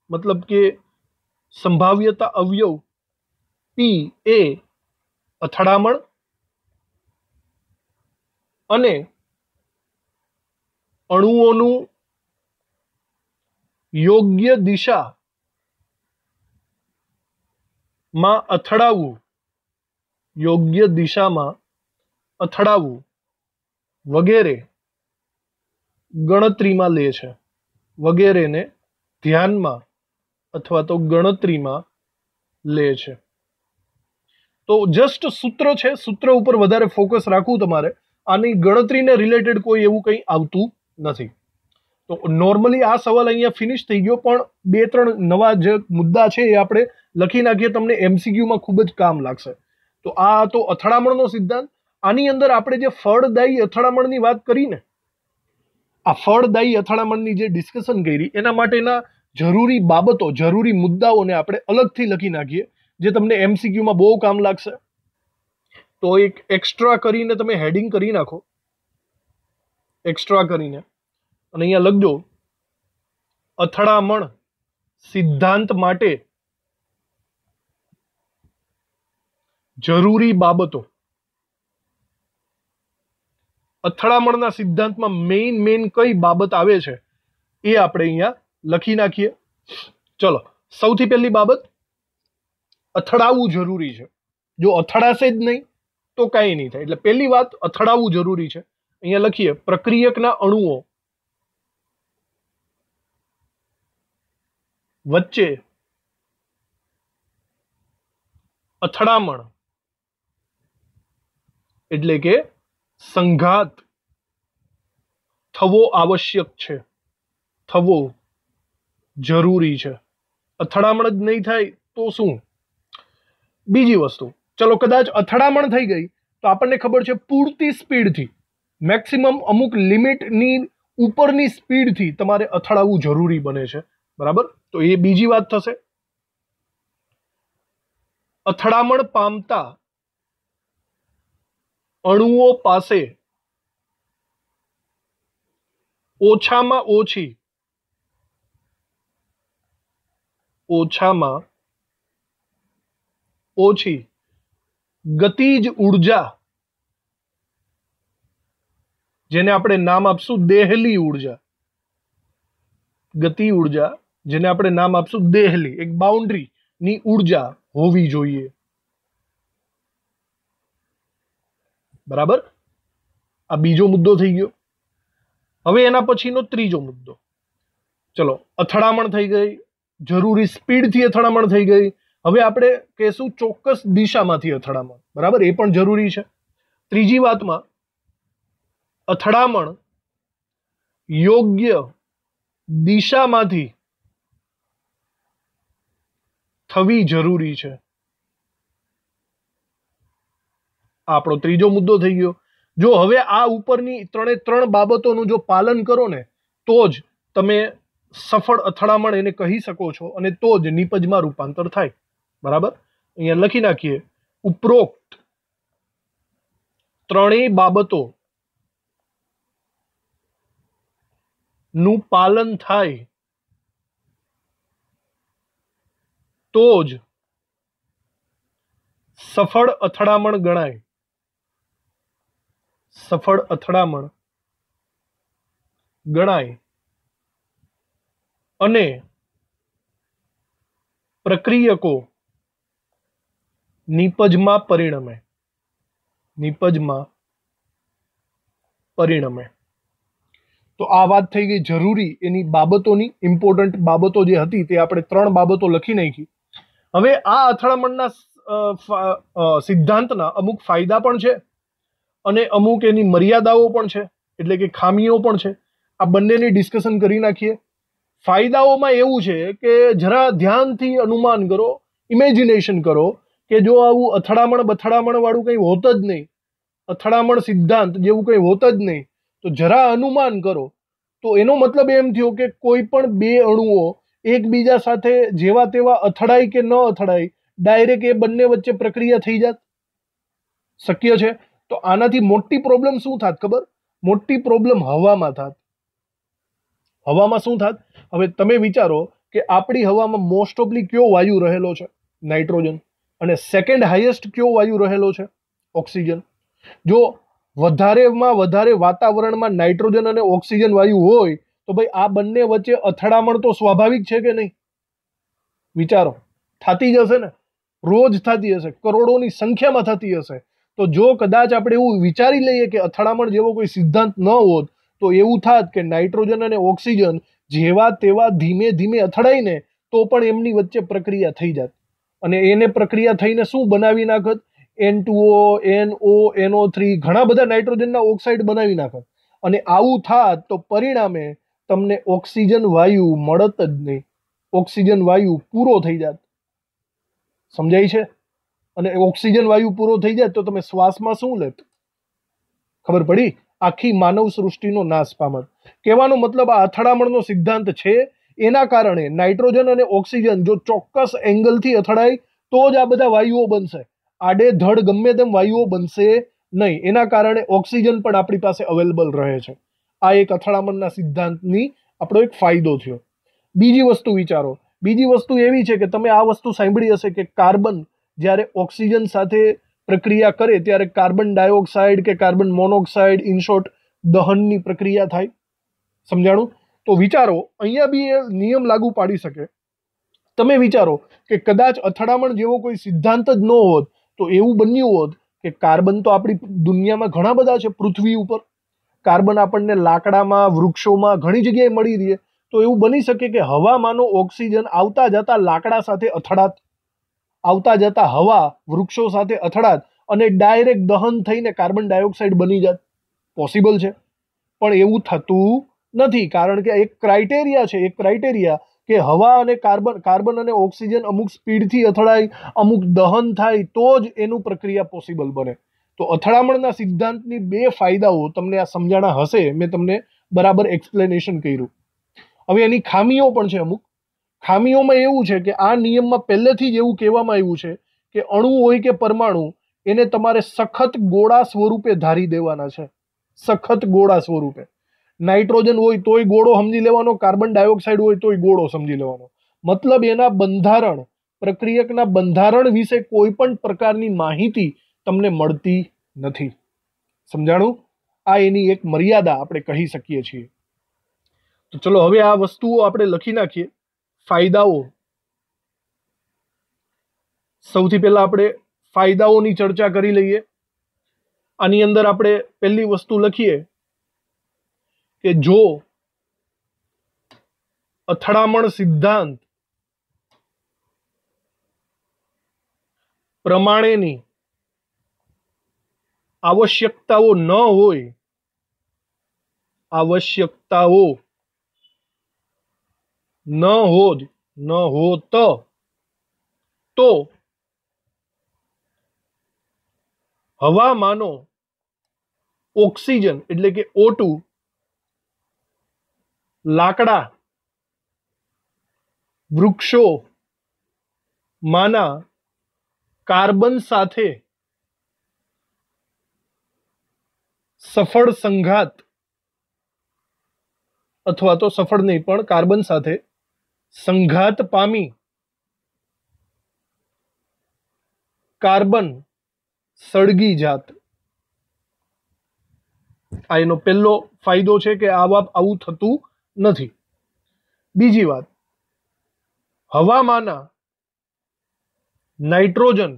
મતલબ કે સંભાવ્યતા અવયવ પી એ અથડામણ અને અણુઓનું યોગ્ય દિશા માં અથડાવવું યોગ્ય દિશામાં અથડાવવું વગેરે ગણતરીમાં લે છે વગેરેને ધ્યાનમાં અથવા તો ગણતરીમાં લે છે તો જસ્ટ સૂત્ર છે સૂત્ર ઉપર વધારે ફોકસ રાખવું તમારે આની ગણતરીને રિલેટેડ કોઈ એવું કંઈ આવતું નથી તો નોર્મલી આ સવાલ અહીંયા ફિનિશ થઈ ગયો પણ બે ત્રણ નવા જે મુદ્દા છે એ આપણે લખી નાખીએ તમને એમસીક્યુમાં ખૂબ જ કામ લાગશે તો આ તો અથડામણનો સિદ્ધાંત આની અંદર આપણે જે ફળદાયી અથડામણની વાત કરીને આ ફળદાયી અથડામણની જે ડિસ્કશન કરી એના માટેના જરૂરી બાબતો જરૂરી મુદ્દાઓને આપણે અલગથી લખી નાખીએ જે તમને એમસીક્યુમાં બહુ કામ લાગશે તો એક એક્સ્ટ્રા કરીને તમે હેડિંગ કરી નાખો એક્સ્ટ્રા કરીને અને અહીંયા લખજો અથડામણ સિદ્ધાંત માટે જરૂરી બાબતો અથડામણના સિદ્ધાંતમાં મેઇન મેઇન કઈ બાબત આવે છે એ આપણે અહીંયા લખી નાખીએ ચલો સૌથી પહેલી બાબત અથડાવવું જરૂરી છે જો અથડાશે જ નહીં તો કાંઈ નહીં થાય એટલે પહેલી વાત અથડાવવું જરૂરી છે અહીંયા લખીએ પ્રક્રિયકના અણુઓ વચ્ચે અથડામણ એટલે કે સંઘાત થવો આવશ્યક છે થવો જરૂરી છે અથડામણ જ નહીં થાય તો શું બીજી વસ્તુ ચલો કદાચ અથડામણ થઈ ગઈ તો આપણને ખબર છે પૂરતી સ્પીડથી મેક્સિમમ અમુક લિમિટની ઉપરની સ્પીડથી તમારે અથડાવવું જરૂરી બને છે બરાબર तो ये બીજી વાત થશે અથડામણ પામતા અણુઓ પાસે ઓછામાં ઓછી ઓછામાં ઓછી ગતિજ ઊર્જા જેને આપણે નામ આપશું દેહલી ઊર્જા ગતિ ઊર્જા જેને આપણે નામ આપશું દેહલી એક બાઉન્ડ્રીની ઉર્જા હોવી જોઈએ બરાબર આ બીજો મુદ્દો થઈ ગયો હવે એના પછીનો ત્રીજો મુદ્દો ચલો અથડામણ થઈ ગઈ જરૂરી સ્પીડથી અથડામણ થઈ ગઈ હવે આપણે કહેશું ચોક્કસ દિશામાંથી અથડામણ બરાબર એ પણ જરૂરી છે ત્રીજી વાતમાં અથડામણ યોગ્ય દિશામાંથી થવી જરૂરી છે આપણો ત્રીજો મુદ્દો થઈ ગયો જો હવે આ ઉપરની ત્રણે ત્રણ બાબતોનું જો પાલન કરો ને તો જ તમે સફળ અથડામણ એને કહી શકો છો અને તો જ નિપજમાં રૂપાંતર થાય બરાબર અહીંયા લખી નાખીએ ઉપરોક્ત ત્રણેય બાબતો નું પાલન થાય તો જ સફળ અથડામણ ગણાય સફળ અથડામણ ગણાય અને પ્રક્રિયકો નીપજમાં પરિણમે નીપજમાં પરિણમે તો આ વાત થઈ ગઈ જરૂરી એની બાબતોની ઇમ્પોર્ટન્ટ બાબતો જે હતી તે આપણે ત્રણ બાબતો લખી નાખી હવે આ અથડામણના સિદ્ધાંતના અમુક ફાયદા પણ છે અને અમુક એની મર્યાદાઓ પણ છે એટલે કે ખામીઓ પણ છે આ બંનેની ડિસ્કશન કરી નાખીએ ફાયદાઓમાં એવું છે કે જરા ધ્યાનથી અનુમાન કરો ઇમેજિનેશન કરો કે જો આવું અથડામણ બથડામણ વાળું કંઈ હોત જ નહીં અથડામણ સિદ્ધાંત જેવું કંઈ હોત જ નહીં તો જરા અનુમાન કરો તો એનો મતલબ એમ થયો કે કોઈ પણ બે અણુઓ એકબીજા સાથે જેવા તેવા અથડાય કે ન અથડાય ડાયરેક્ટ એ બંને વચ્ચે પ્રક્રિયા થઈ જાત શક્ય છે તો આનાથી મોટી પ્રોબ્લેમ શું થાત ખબર મોટી પ્રોબ્લેમ હવામાં થાત હવામાં શું થાત હવે તમે વિચારો કે આપણી હવામાં મોસ્ટ ઓફલી કયો વાયુ રહેલો છે નાઇટ્રોજન અને સેકન્ડ હાઈએસ્ટ કયો વાયુ રહેલો છે ઓક્સિજન જો વધારેમાં વધારે વાતાવરણમાં નાઇટ્રોજન અને ઓક્સિજન વાયુ હોય તો ભાઈ આ બંને વચ્ચે અથડામણ તો સ્વાભાવિક છે કે નહીં વિચારો થતી જ હશે ને રોજ થતી હશે કરોડોની સંખ્યામાં થતી હશે તો જો કદાચ આપણે એવું વિચારી લઈએ કે અથડામણ જેવો કોઈ સિદ્ધાંત ન હોત તો એવું થાત કે નાઇટ્રોજન અને ઓક્સિજન જેવા તેવા ધીમે ધીમે અથડાઈને તો પણ એમની વચ્ચે પ્રક્રિયા થઈ જાત અને એને પ્રક્રિયા થઈને શું બનાવી નાખત N two O N O N O three ઘણા બધા નાઇટ્રોજનના ઓક્સાઇડ બનાવી નાખત અને આવું થાત તો પરિણામે તમને ઓક્સિજન વાયુ મળત જ નહીં ઓક્સિજન વાયુ પૂરો થઈ જાત સમજાય છે અને ઓક્સિજન વાયુ પૂરો થઈ જાય તો તમે શ્વાસમાં શું લેત ખબર પડી આખી માનવ સૃષ્ટિનો નાશ પામત કહેવાનો મતલબ આ અથડામણનો સિદ્ધાંત છે એના કારણે નાઇટ્રોજન અને ઓક્સિજન જો ચોક્કસ એંગલથી અથડાય તો જ આ બધા વાયુઓ બનશે આડેધડ ગમે તેમ વાયુઓ બનશે નહીં એના કારણે ઓક્સિજન પણ આપણી પાસે અવેલેબલ રહે છે આ એક અથડામણના સિદ્ધાંતની આપણો એક ફાયદો થયો બીજી વસ્તુ વિચારો બીજી વસ્તુ એવી છે કે તમે આ વસ્તુ સાંભળી હશે કે કાર્બન જ્યારે ઓક્સિજન સાથે પ્રક્રિયા કરે ત્યારે કાર્બન ડાયોક્સાઇડ કે કાર્બન મોનોક્સાઇડ ઇન દહનની પ્રક્રિયા થાય સમજાણું તો વિચારો અહીંયા બી એ નિયમ લાગુ પાડી શકે તમે વિચારો કે કદાચ અથડામણ જેવો કોઈ સિદ્ધાંત જ ન હોત તો એવું બન્યું હોત કે કાર્બન તો આપણી દુનિયામાં ઘણા બધા છે પૃથ્વી ઉપર કાર્બન આપણને લાકડામાં વૃક્ષોમાં ઘણી જગ્યાએ મળી રહીએ તો એવું બની શકે કે હવામાંનો ઓક્સિજન આવતા જતા લાકડા સાથે અથડાત આવતા જતા હવા વૃક્ષો સાથે અથડાત અને ડાયરેક્ટ દહન થઈને કાર્બન ડાયોક્સાઇડ બની જાત પોસિબલ છે પણ એવું થતું નથી કારણ કે એક ક્રાઇટેરિયા છે એક ક્રાઇટેરિયા કે હવા અને કાર્બન કાર્બન અને ઓક્સિજન અમુક સ્પીડથી અથડાય અમુક દહન થાય તો જ એનું પ્રક્રિયા પોસિબલ બને તો અથડામણના સિદ્ધાંતની બે ફાયદાઓ તમને આ સમજાણા હશે મેં તમને બરાબર એક્સપ્લેનેશન કર્યું હવે એની ખામીઓ પણ છે અમુક ખામીઓમાં એવું છે કે આ નિયમમાં પહેલેથી જ એવું કહેવામાં આવ્યું છે કે અણુ હોય કે પરમાણુ એને તમારે સખત ગોળા સ્વરૂપે ધારી દેવાના છે સખત ગોળા સ્વરૂપે નાઇટ્રોજન હોય તોય ગોળો સમજી લેવાનો કાર્બન ડાયોક્સાઇડ હોય તોય ગોળો સમજી લેવાનો મતલબ એના બંધારણ પ્રક્રિયકના બંધારણ વિશે કોઈ પણ પ્રકારની માહિતી તમને મળતી નથી સમજાણું આ એની એક મર્યાદા આપણે કહી શકીએ છીએ તો ચલો હવે આ વસ્તુઓ આપણે લખી નાખીએ ફાયદાઓ સૌથી પહેલા આપણે ફાયદાઓની ચર્ચા કરી લઈએ આની અંદર આપણે પહેલી વસ્તુ લખીએ કે જો અથડામણ સિદ્ધાંત પ્રમાણેની આવશ્યકતાઓ ન હોય આવશ્યકતાઓ ન હોત ન હોત તો હવામાનો ઓક્સિજન એટલે કે ઓટુ લાકડા વૃક્ષો માના કાર્બન સાથે સફળ સંઘાત અથવા તો સફળ નહીં પણ કાર્બન સાથે સંઘાત પામી કાર્બન સળગી જાત આ એનો પહેલો ફાયદો છે કે આ બાપ આવું થતું નથી બીજી વાત હવામાંના નાઇટ્રોજન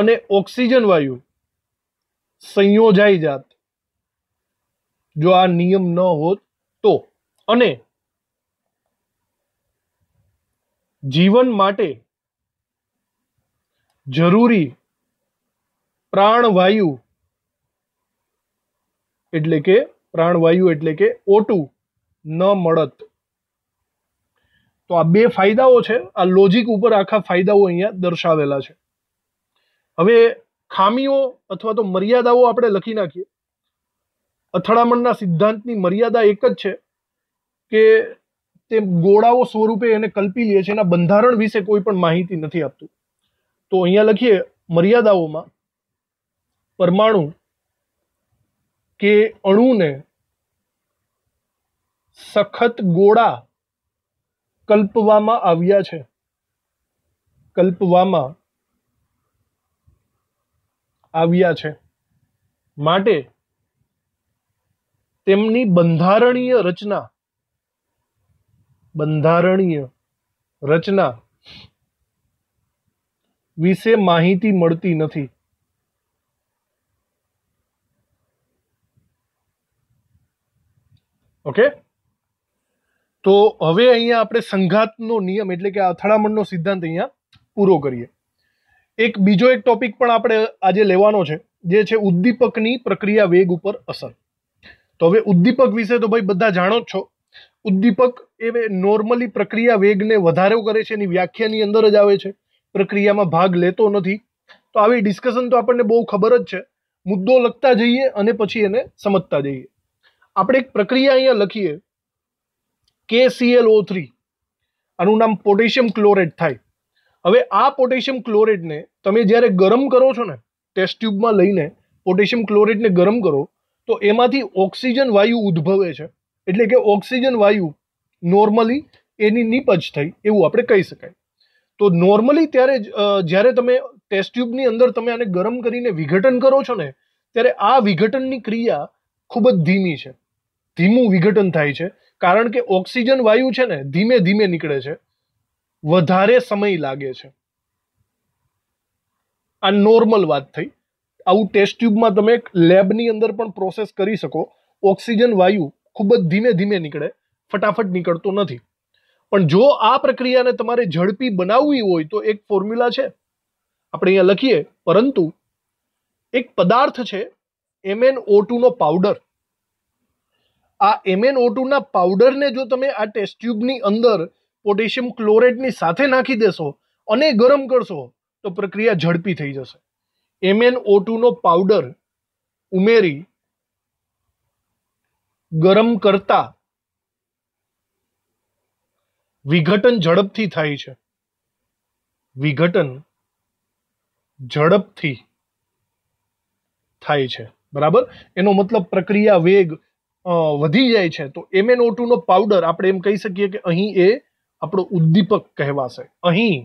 અને ઓક્સિજન વાયુ સંયોજાઈ જાત જો આ નિયમ ન હોત તો અને જીવન માટે જરૂરી પ્રાણવાયુ એટલે કે પ્રાણવાયુ એટલે કે ઓટુ ન મળત તો આ બે ફાયદાઓ છે આ લોજિક ઉપર આખા ફાયદાઓ અહીંયા દર્શાવેલા છે હવે ખામીઓ અથવા તો મર્યાદાઓ આપણે લખી નાખીએ અથડામણના સિદ્ધાંતની મર્યાદા એક જ છે કે તે ગોળાઓ સ્વરૂપે એને કલ્પી લે છે એના બંધારણ વિશે કોઈ પણ માહિતી નથી આપતું તો અહીંયા લખીએ મર્યાદાઓમાં પરમાણુ કે અણુને સખત ગોળા કલ્પવામાં આવ્યા છે કલ્પવામાં આવ્યા છે માટે તેમની બંધારણીય રચના બંધારણીય રચના વિશે માહિતી મળતી નથી ઓકે તો હવે અહીંયા આપણે સંઘાતનો નિયમ એટલે કે અથડામણનો સિદ્ધાંત અહીંયા પૂરો કરીએ એક બીજો એક ટોપિક પણ આપણે આજે લેવાનો છે જે છે ઉદ્દીપકની પ્રક્રિયા વેગ ઉપર અસર તો હવે ઉદ્દીપક વિશે તો ભાઈ બધા જાણો જ છો ઉદ્દીપક એ નોર્મલી પ્રક્રિયા વેગને વધારો કરે છે એની વ્યાખ્યાની અંદર જ આવે છે પ્રક્રિયામાં ભાગ લેતો નથી તો આવી ડિસ્કશન તો આપણને બહુ ખબર જ છે મુદ્દો લખતા જઈએ અને પછી એને સમજતા જઈએ આપણે એક પ્રક્રિયા અહીંયા લખીએ કે સીએલ ઓ થ્રી આનું નામ પોટેશિયમ ક્લોરેટ થાય હવે આ પોટેશિયમ ક્લોરેટને તમે જ્યારે ગરમ કરો છો ને ટેસ્ટ ટ્યુબમાં લઈને પોટેશિયમ ક્લોરેટને ગરમ કરો તો એમાંથી ઓક્સિજન વાયુ ઉદ્ભવે છે એટલે કે ઓક્સિજન વાયુ નોર્મલી એની નીપજ થઈ એવું આપણે કહી શકાય તો નોર્મલી ત્યારે જ્યારે તમે ટેસ્ટ ટ્યુબની અંદર તમે આને ગરમ કરીને વિઘટન કરો છો ને ત્યારે આ વિઘટનની ક્રિયા ખૂબ જ ધીમી છે ધીમું વિઘટન થાય છે કારણ કે ઓક્સિજન વાયુ છે ને ધીમે ધીમે નીકળે છે વધારે સમય લાગે છે આ નોર્મલ વાત થઈ આવું ટેસ્ટ ટ્યુબમાં તમે લેબની અંદર પણ પ્રોસેસ કરી શકો ઓક્સિજન વાયુ ખૂબ જ ધીમે ધીમે નીકળે ફટાફટ નીકળતો નથી પણ જો આ પ્રક્રિયાને તમારે ઝડપી બનાવવી હોય તો એક ફોર્મ્યુલા છે આપણે અહીંયા લખીએ પરંતુ એક પદાર્થ છે એમએન ઓટુનો પાવડર આ એમએન ઓટુના પાવડરને જો તમે આ ટેસ્ટ ટ્યુબની અંદર પોટેશિયમ ક્લોરેટની સાથે નાખી દેશો અને ગરમ કરશો તો પ્રક્રિયા ઝડપી થઈ જશે એમએન ઓ ટુનો પાવડર ઉમેરી ગરમ કરતા વિઘટન ઝડપથી થાય છે વિઘટન ઝડપથી થાય છે બરાબર એનો મતલબ પ્રક્રિયા વેગ વધી જાય છે તો એમએનઓ નો પાવડર આપણે એમ કહી શકીએ કે અહીં એ આપણો ઉદ્દીપક કહેવાશે અહીં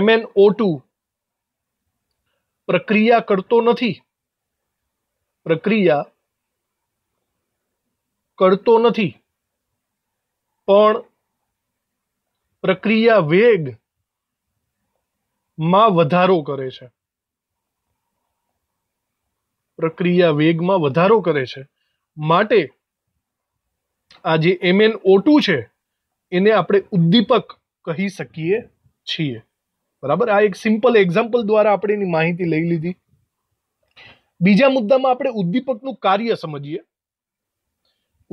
એમએનઓ ટુ પ્રક્રિયા કરતો નથી પ્રક્રિયા કરતો નથી પણ પ્રક્રિયા વેગ માં વધારો કરે છે પ્રક્રિયા વેગમાં વધારો કરે છે માટે આ જે એમએનઓ ટુ છે એને આપણે ઉદ્દીપક કહી શકીએ છીએ બરાબર આ એક સિમ્પલ એક્ઝામ્પલ દ્વારા આપણે એની માહિતી લઈ લીધી બીજા મુદ્દામાં આપણે ઉદ્દીપકનું કાર્ય સમજીએ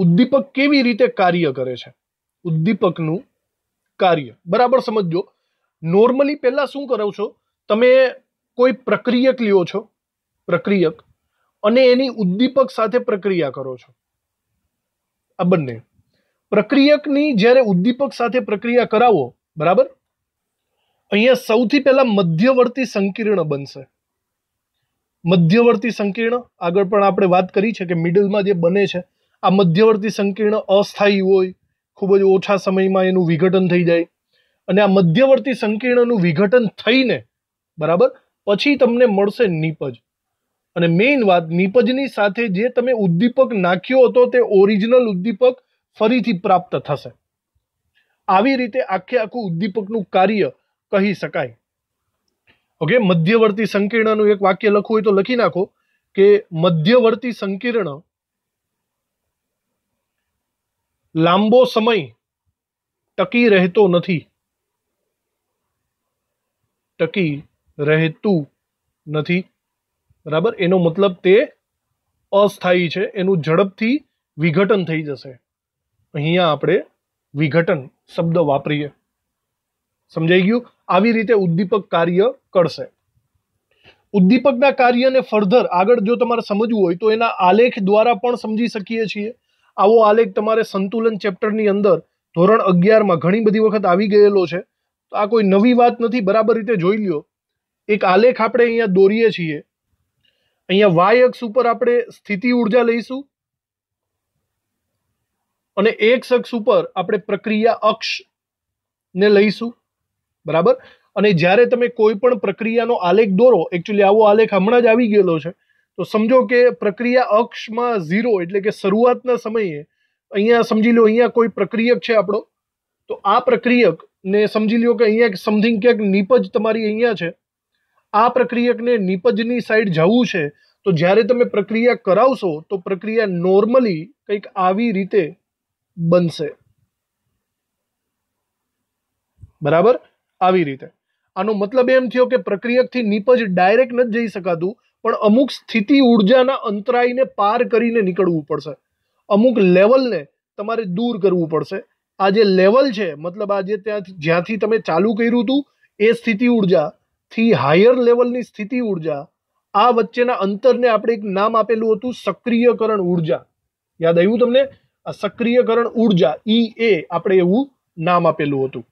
ઉદ્દીપક કેવી રીતે કાર્ય કરે છે ઉદ્દીપકનું કાર્ય બરાબર સમજો નોર્મલી પહેલા શું કરો છો તમે કોઈ પ્રક્રિયક લ્યો છો પ્રક્રિયક અને એની ઉદ્દીપક સાથે પ્રક્રિયા કરો છો આ બંને પ્રક્રિયકની જ્યારે ઉદ્દીપક સાથે પ્રક્રિયા કરાવો બરાબર અહીંયા સૌથી પહેલા મધ્યવર્તી સંકીર્ણ બનશે મધ્યવર્તી સંકીર્ણ આગળ પણ આપણે વાત કરી છે કે મિડલમાં જે બને છે આ મધ્યવર્તી સંકીર્ણ અસ્થાયી હોય ખૂબ જ ઓછા સમયમાં એનું વિઘટન થઈ જાય અને આ મધ્યવર્તી સંકીર્ણનું વિઘટન થઈને બરાબર પછી તમને મળશે નીપજ અને મેઇન વાત નીપજની સાથે જે તમે ઉદ્દીપક નાખ્યો હતો તે ઓરિજિનલ ઉદ્દીપક ફરીથી પ્રાપ્ત થશે આવી રીતે આખે આખું ઉદ્દીપકનું કાર્ય કહી શકાય ઓકે મધ્યવર્તી સંકીર્ણનું એક વાક્ય લખવું હોય તો લખી નાખો કે મધ્યવર્તી સંકીર્ણ લાંબો સમય ટકી રહેતો નથી ટકી રહેતું નથી બરાબર એનો મતલબ તે અસ્થાયી છે એનું ઝડપથી વિઘટન થઈ જશે અહીંયા આપણે વિઘટન શબ્દ વાપરીએ સમજાઈ ગયું આવી રીતે ઉદ્દીપક કાર્ય કરશે ઉદ્દીપકના કાર્યને ફર્ધર આગળ જો તમારે સમજવું હોય તો એના આલેખ દ્વારા પણ સમજી શકીએ છીએ આવો આલેખ તમારે સંતુલન ચેપ્ટરની અંદર ધોરણ અગિયારમાં ઘણી બધી વખત આવી ગયેલો છે તો આ કોઈ નવી વાત નથી બરાબર રીતે જોઈ લ્યો એક આલેખ આપણે અહીંયા દોરીએ છીએ અહીંયા વાય અક્ષ ઉપર આપણે સ્થિતિ ઉર્જા લઈશું અને એક શખ્સ ઉપર આપણે પ્રક્રિયા અક્ષને લઈશું બરાબર અને જ્યારે તમે કોઈ પણ પ્રક્રિયાનો આલેખ દોરો એકચ્યુઅલી આવો આલેખ હમણાં જ આવી ગયેલો છે તો સમજો કે પ્રક્રિયા અક્ષમાં ઝીરો એટલે કે શરૂઆતના સમયે અહીંયા સમજી લો અહીંયા કોઈ પ્રક્રિયક છે આપણો તો આ પ્રક્રિયક ને સમજી લ્યો કે અહીંયા સમથિંગ ક્યાંક નીપજ તમારી અહીંયા છે આ પ્રક્રિયકને નીપજની સાઈડ જવું છે તો જ્યારે તમે પ્રક્રિયા કરાવશો તો પ્રક્રિયા નોર્મલી કંઈક આવી રીતે બનશે બરાબર આવી રીતે આનો મતલબ એમ થયો કે પ્રક્રિયકથી નીપજ ડાયરેક્ટ નથી જઈ શકાતું પણ અમુક સ્થિતિ ઉર્જાના અંતરાયને પાર કરીને નીકળવું પડશે અમુક લેવલને તમારે દૂર કરવું પડશે આ જે લેવલ છે મતલબ આજે ત્યાં જ્યાંથી તમે ચાલુ કર્યું હતું એ સ્થિતિ ઉર્જાથી હાયર લેવલની સ્થિતિ ઉર્જા આ વચ્ચેના અંતરને આપણે એક નામ આપેલું હતું સક્રિયકરણ ઉર્જા યાદ આવ્યું તમને આ સક્રિયકરણ ઉર્જા ઈ એ આપણે એવું નામ આપેલું હતું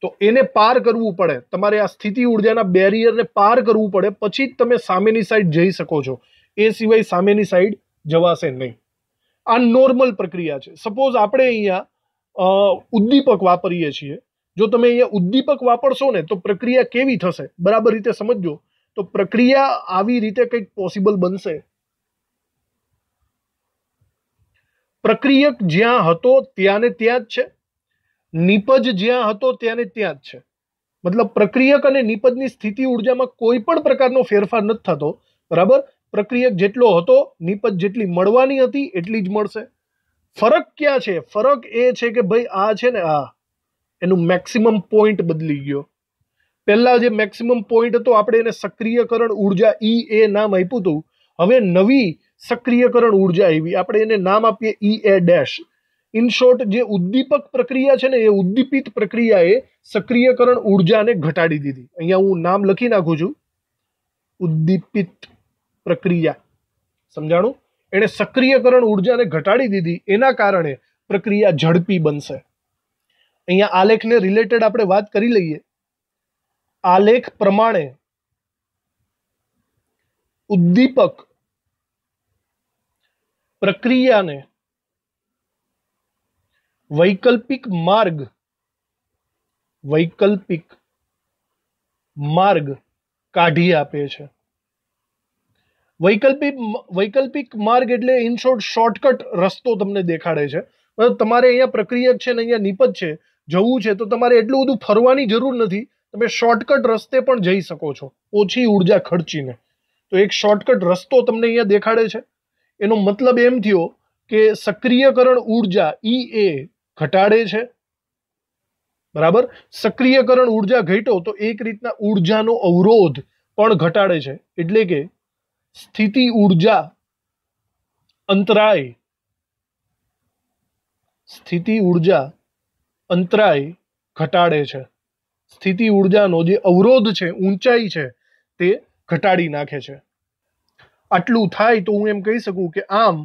તો એને પાર કરવું પડે તમારે આ સ્થિતિ ઉર્જાના બેરિયરને પાર કરવું પડે પછી જ તમે સામેની સાઈડ જઈ શકો છો એ સિવાય સામેની સાઈડ જવાશે નહીં આ નોર્મલ પ્રક્રિયા છે સપોઝ આપણે અહીંયા ઉદ્દીપક વાપરીએ છીએ જો તમે અહીંયા ઉદ્દીપક વાપરશો ને તો પ્રક્રિયા કેવી થશે બરાબર રીતે સમજો તો પ્રક્રિયા આવી રીતે કંઈક પોસિબલ બનશે પ્રક્રિયક જ્યાં હતો ત્યાં ને ત્યાં જ છે નિપજ જ્યાં હતો ત્યાં ને ત્યાં જ છે મતલબ પ્રક્રિયક અને નિપજની સ્થિતિ ઉર્જામાં કોઈ પણ પ્રકારનો ફેરફાર નથી થતો બરાબર પ્રક્રિયક જેટલો હતો નિપજ જેટલી મળવાની હતી એટલી જ મળશે ફરક ક્યાં છે ફરક એ છે કે ભાઈ આ છે ને આ એનું મેક્સિમમ પોઈન્ટ બદલી ગયો પહેલાં જે મેક્સિમમ પોઈન્ટ હતો આપણે એને સક્રિયકરણ ઉર્જા ઈ એ નામ આપ્યું હતું હવે નવી सक्रियकरण ऊर्जा आईवी આપણે એને નામ આપીએ ईए डैश इन शॉर्ट જે ઉદ્દીપક પ્રક્રિયા છે ને એ ઉદ્દીપિત પ્રક્રિયાએ સક્રિયકરણ ઊર્જાને ઘટાડી દીધી અહિયાં હું નામ લખી નાખું છું ઉદ્દીપિત પ્રક્રિયા સમજાણું એને સક્રિયકરણ ઊર્જાને ઘટાડી દીધી એના કારણે પ્રક્રિયા ઝડપી બનશે અહિયાં આલેખને રિલેટેડ આપણે વાત કરી લઈએ આલેખ પ્રમાણે ઉદ્દીપક પ્રક્રિયાને વૈકલ્પિક માર્ગ વૈકલ્પિક માર્ગ કાઢી આપે છે વૈકલ્પિક વૈકલ્પિક માર્ગ એટલે ઇનશોર્ટ શોર્ટકટ રસ્તો તમને દેખાડે છે તમારે અહીંયા પ્રક્રિયક છે ને અહીંયા નિપજ છે જવું છે તો તમારે એટલું બધું ફરવાની જરૂર નથી તમે શોર્ટકટ રસ્તે પણ જઈ શકો છો ઓછી ઉર્જા ખર્ચીને તો એક શોર્ટકટ રસ્તો તમને અહીંયા દેખાડે છે એનો મતલબ એમ થયો કે સક્રિયકરણ ઉર્જા ઈ એ ઘટાડે છે બરાબર સક્રિયકરણ ઉર્જા ઘટ્યો તો એક રીતના ઉર્જાનો અવરોધ પણ ઘટાડે છે એટલે કે સ્થિતિ ઉર્જા અંતરાય સ્થિતિ ઉર્જા અંતરાય ઘટાડે છે સ્થિતિ ઉર્જાનો જે અવરોધ છે ઊંચાઈ છે તે ઘટાડી નાખે છે આટલું થાય તો હું એમ કહી શકું કે આમ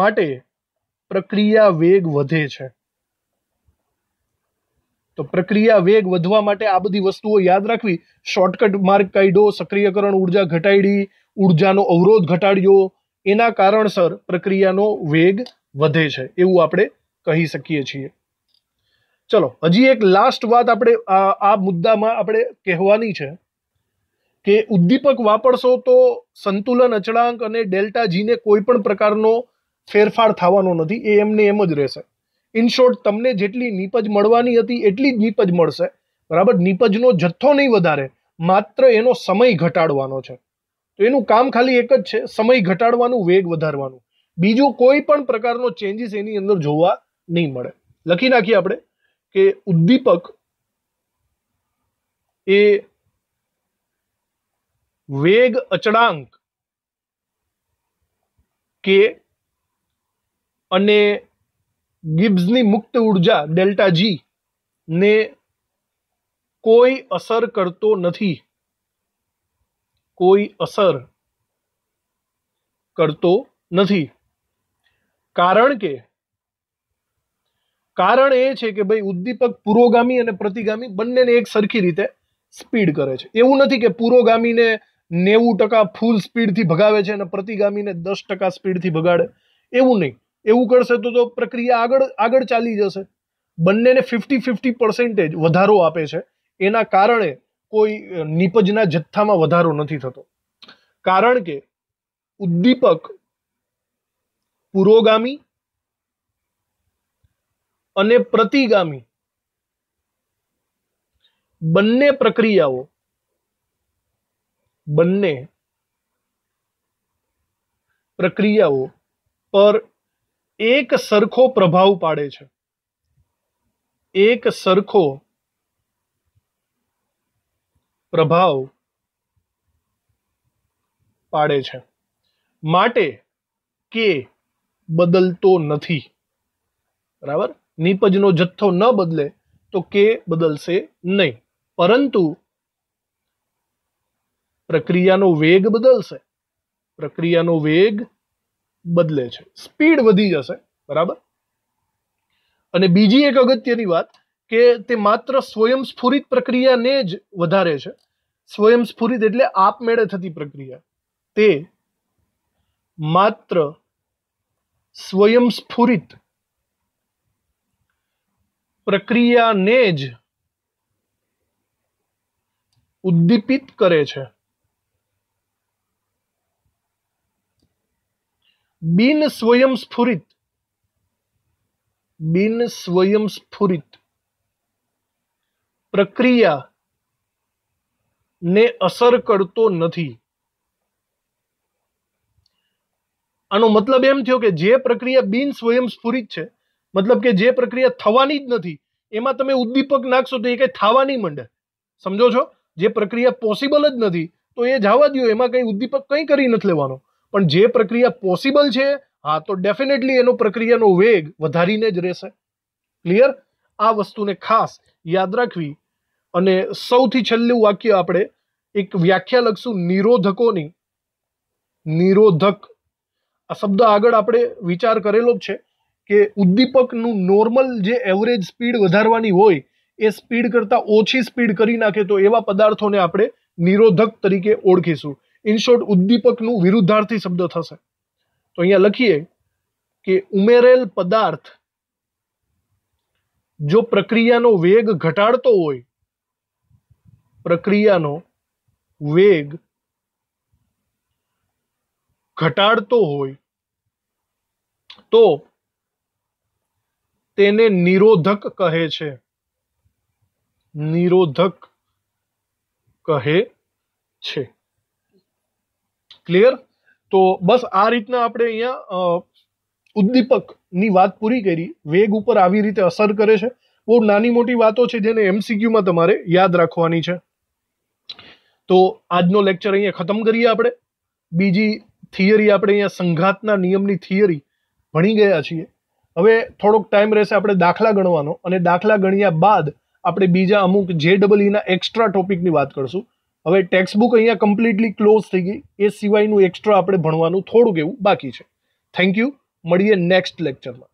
માટે પ્રક્રિયા વેગ વધે છે તો પ્રક્રિયા વેગ વધવા માટે આ બધી વસ્તુઓ યાદ રાખવી શોર્ટકટ માર્ગ કાઢ્યો સક્રિયકરણ ઉર્જા ઘટાડી ઉર્જાનો અવરોધ ઘટાડ્યો એના કારણસર પ્રક્રિયાનો વેગ વધે છે એવું આપણે કહી શકીએ છીએ ચલો હજી એક લાસ્ટ વાત આપણે આ મુદ્દામાં આપણે કહેવાની છે કે ઉદ્દીપક વાપરશો તો સંતુલન અચળાંક અને ડેલ્ટા જીને કોઈ પણ પ્રકારનો ફેરફાર થવાનો નથી એ એમને એમ જ રહેશે ઇનશોર્ટ તમને જેટલી નીપજ મળવાની હતી એટલી જ નીપજ મળશે બરાબર નીપજનો જથ્થો નહીં વધારે માત્ર એનો સમય ઘટાડવાનો છે તો એનું કામ ખાલી એક જ છે સમય ઘટાડવાનું વેગ વધારવાનું બીજું કોઈ પણ પ્રકારનો ચેન્જીસ એની અંદર જોવા નહીં મળે લખી નાખીએ આપણે કે ઉદ્દીપક એ વેગ અચળાંક કે અને ગિબ્સની મુક્ત ઉર્જા ડેલ્ટા જી ને કોઈ અસર કરતો નથી કોઈ અસર કરતો નથી કારણ કે કારણ એ છે કે ભાઈ ઉદ્દીપક પુરોગામી અને પ્રતિગામી બંનેને એક સરખી રીતે સ્પીડ કરે છે એવું નથી કે પુરોગામીને નેવું ટકા ફૂલ સ્પીડથી ભગાવે છે અને પ્રતિગામીને દસ ટકા સ્પીડથી ભગાડે એવું નહીં એવું કરશે તો તો પ્રક્રિયા આગળ આગળ ચાલી જશે બંનેને ફિફ્ટી ફિફ્ટી પર્સેન્ટેજ વધારો આપે છે એના કારણે કોઈ નિપજના જથ્થામાં વધારો નથી થતો કારણ કે ઉદ્દીપક પુરોગામી અને પ્રતિગામી બંને પ્રક્રિયાઓ बनने प्रक्रियाओं पर एक सरखो प्रभाव पड़े एक सरखो प्रभाव पड़े माटे के बदलतो नहीं बराबर नीपज नो जत्थो न बदले तो के बदल से नहीं परंतु પ્રક્રિયાનો વેગ બદલશે પ્રક્રિયાનો વેગ બદલે છે સ્પીડ વધી જશે બરાબર અને બીજી એક અગત્યની વાત કે તે માત્ર સ્વયંસ્ફુરિત પ્રક્રિયાને જ વધારે છે સ્વયંસ્ફુરિત એટલે આપમેળે થતી પ્રક્રિયા તે માત્ર સ્વયંસ્ફુરિત પ્રક્રિયાને જ ઉદ્દીપિત કરે છે બિન સ્વયંસ્ફુરિત બિન સ્વયંસ્ફુરિત પ્રક્રિયા ને અસર કરતો નથી આનો મતલબ એમ થયો કે જે પ્રક્રિયા બિન સ્વયંસ્ફુરિત છે મતલબ કે જે પ્રક્રિયા થવાની જ નથી એમાં તમે ઉદ્દીપક નાખશો તો એ કંઈ થવાની નહીં માંડે સમજો છો જે પ્રક્રિયા પોસિબલ જ નથી તો એ જવા દો એમાં કંઈ ઉદ્દીપક કંઈ કરી નથી લેવાનો પણ જે પ્રક્રિયા પોસિબલ છે હા તો ડેફિનેટલી એનો પ્રક્રિયાનો વેગ વધારીને જ રહેશે ક્લિયર આ વસ્તુને ખાસ યાદ રાખવી અને સૌથી છેલ્લું વાક્ય આપણે એક વ્યાખ્યા લખશું નિરોધકોની નિરોધક આ શબ્દ આગળ આપણે વિચાર કરેલો જ છે કે ઉદ્દીપકનું નોર્મલ જે એવરેજ સ્પીડ વધારવાની હોય એ સ્પીડ કરતાં ઓછી સ્પીડ કરી નાખે તો એવા પદાર્થોને આપણે નિરોધક તરીકે ઓળખીશું ઇન શોર્ટ ઉદ્દીપકનું વિરુદ્ધાર્થી શબ્દ થશે તો અહીંયા લખીએ કે ઉમેરેલ પદાર્થ જો પ્રક્રિયાનો વેગ ઘટાડતો હોય પ્રક્રિયાનો વેગ ઘટાડતો હોય તો તેને નિરોધક કહે છે નિરોધક કહે છે ક્લિયર તો બસ આ રીતના આપણે અહીંયા ઉદ્દીપકની વાત પૂરી કરી વેગ ઉપર આવી રીતે અસર કરે છે બહુ નાની મોટી વાતો છે જેને એમસીક્યુમાં તમારે યાદ રાખવાની છે તો આજનો લેક્ચર અહીંયા ખતમ કરીએ આપણે બીજી થિયરી આપણે અહીંયા સંઘાતના નિયમની થિયરી ભણી ગયા છીએ હવે થોડોક ટાઈમ રહેશે આપણે દાખલા ગણવાનો અને દાખલા ગણ્યા બાદ આપણે બીજા અમુક જે ડબલ એક્સ્ટ્રા ટોપિકની વાત કરશું હવે ટેક્સ્ટ બુક અહીંયા કમ્પ્લીટલી ક્લોઝ થઈ ગઈ એ સિવાયનું એક્સ્ટ્રા આપણે ભણવાનું થોડુંક એવું બાકી છે થેન્ક યુ મળીએ નેક્સ્ટ લેક્ચરમાં